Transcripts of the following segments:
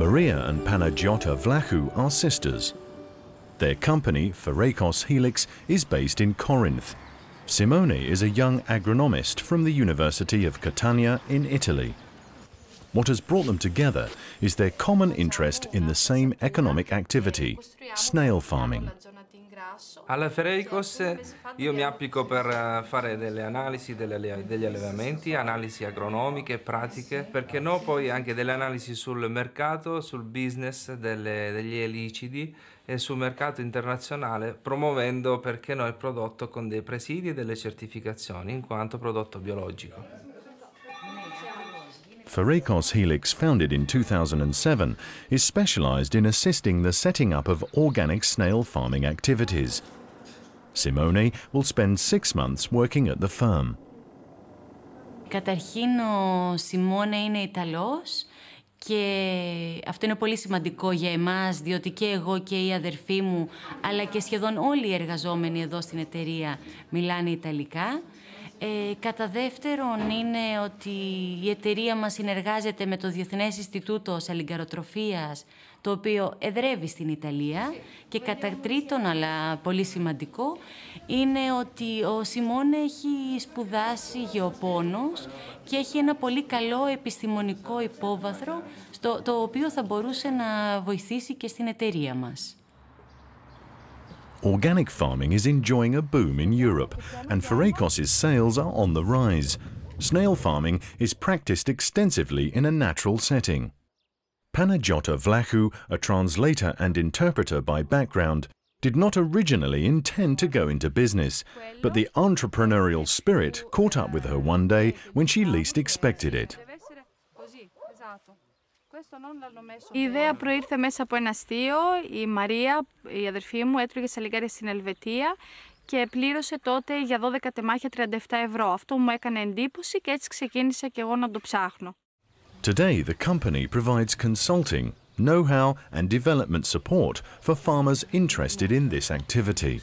Maria and Panagiotta Vlachou are sisters. Their company, Pharekos Helix, is based in Corinth. Simone is a young agronomist from the University of Catania in Italy. What has brought them together is their common interest in the same economic activity, snail farming. Alla Fereicos io mi applico per eh, fare delle analisi degli allevamenti, analisi agronomiche, pratiche, perché no poi anche delle analisi sul mercato, sul business delle, degli elicidi e sul mercato internazionale, promuovendo perché no il prodotto con dei presidi e delle certificazioni in quanto prodotto biologico. Ferrecos Helix, founded in 2007, is specialised in assisting the setting up of organic snail farming activities. Simone will spend six months working at the firm. Καταρχήν ο Σιμώνα είναι Ιταλός και αυτό είναι πολύ σημαντικό για εμάς διότι και εγώ και η αδερφή μου αλλά και σχεδόν όλοι οι εργαζόμενοι εδώ στην εταιρεία μιλάνε Ιταλικά. Ε, κατά δεύτερον είναι ότι η εταιρεία μας συνεργάζεται με το Διεθνές Ινστιτούτο Σαλιγκαροτροφίας, το οποίο εδρεύει στην Ιταλία. Και κατά τρίτον, αλλά πολύ σημαντικό, είναι ότι ο Σιμών έχει σπουδάσει γεωπόνος και έχει ένα πολύ καλό επιστημονικό υπόβαθρο, στο, το οποίο θα μπορούσε να βοηθήσει και στην εταιρεία μας. Organic farming is enjoying a boom in Europe and Ferrecos' sales are on the rise. Snail farming is practiced extensively in a natural setting. Panagiotta Vlachu, a translator and interpreter by background, did not originally intend to go into business, but the entrepreneurial spirit caught up with her one day when she least expected it. Η ιδέα προήρθε μέσα από ένα αστείο. Η Μαρία, η αδερφή μου, έτρωγε σαλιγκάρια στην Ελβετία και πλήρωσε τότε για 12 τεμάχια 37 ευρώ. Αυτό μου έκανε εντύπωση και έτσι ξεκίνησα και εγώ να το ψάχνω. Today the company provides consulting, know-how and development support for farmers interested in this activity.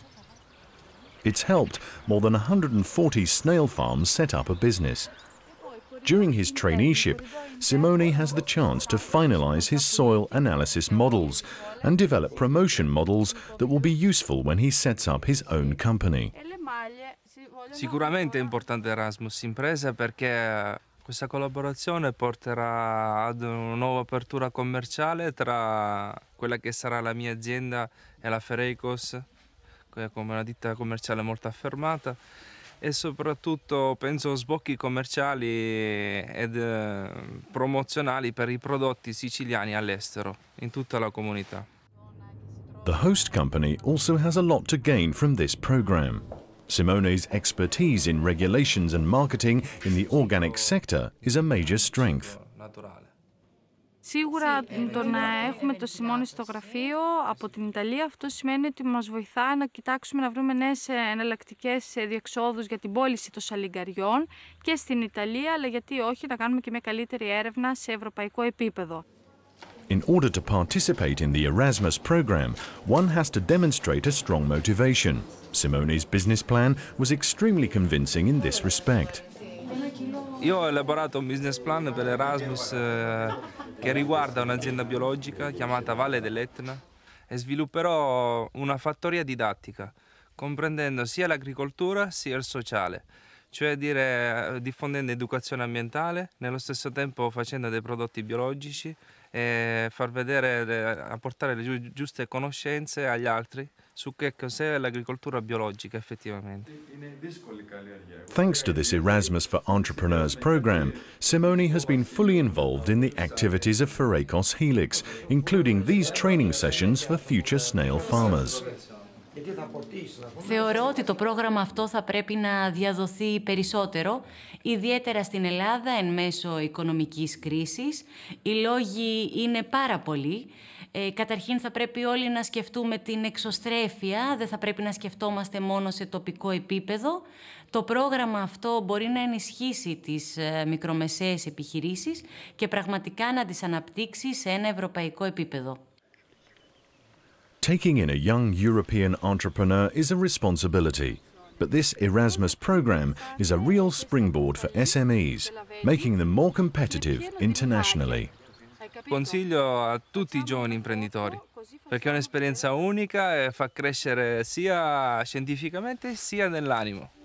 It's helped more than 140 snail farms set up a business. During his traineeship, Simone has the chance to finalise his soil analysis models and develop promotion models that will be useful when he sets up his own company. Sicuramente è importante Erasmus Impresa perché eh, questa collaborazione porterà ad una nuova apertura commerciale tra quella che sarà la mia azienda e la Fereicos, che è come una ditta commerciale molto affermata. e soprattutto penso sbocchi commerciali ed eh, promozionali per i prodotti siciliani all'estero, in tutta la comunità. The host company also has a lot to gain from this program. Simone's expertise in regulations and marketing in the organic sector is a major strength. Naturale. Σίγουρα ε, το ε, να ε, έχουμε το Σιμώνη στο γραφείο από την Ιταλία αυτό σημαίνει ότι μας βοηθά να κοιτάξουμε να βρούμε νέες εναλλακτικέ διεξόδους για την πώληση των σαλιγκαριών και στην Ιταλία αλλά γιατί όχι να κάνουμε και μια καλύτερη έρευνα σε ευρωπαϊκό επίπεδο. In order to participate in the Erasmus program, one has to demonstrate a strong motivation. Simone's business plan was extremely convincing in this respect. Io ho elaborato un business plan per Erasmus eh, che riguarda un'azienda biologica chiamata Valle dell'Etna e svilupperò una fattoria didattica comprendendo sia l'agricoltura sia il sociale, cioè dire, eh, diffondendo educazione ambientale, nello stesso tempo facendo dei prodotti biologici e far vedere, eh, apportare le giuste conoscenze agli altri. su che cos'è l'agricoltura biologica effettivamente. Thanks to this Erasmus for Entrepreneurs program, Simone has been fully involved in the activities of Ferrecos Helix, including these training sessions for future snail farmers. Θεωρώ ότι το πρόγραμμα αυτό θα πρέπει να διαδοθεί περισσότερο, ιδιαίτερα στην Ελλάδα εν μέσω οικονομικής κρίσης. Οι λόγοι είναι πάρα πολλοί. Ε, καταρχήν θα πρέπει όλοι να σκεφτούμε την εξωστρέφεια, δεν θα πρέπει να σκεφτόμαστε μόνο σε τοπικό επίπεδο. Το πρόγραμμα αυτό μπορεί να ενισχύσει τις ε, μικρομεσαίες επιχειρήσεις και πραγματικά να τις αναπτύξει σε ένα ευρωπαϊκό επίπεδο. Taking in a young European entrepreneur is a responsibility. But this Erasmus program is a real springboard for SMEs, making them more competitive internationally. Consiglio a tutti i giovani imprenditori perché è un'esperienza unica e fa crescere sia scientificamente sia nell'animo.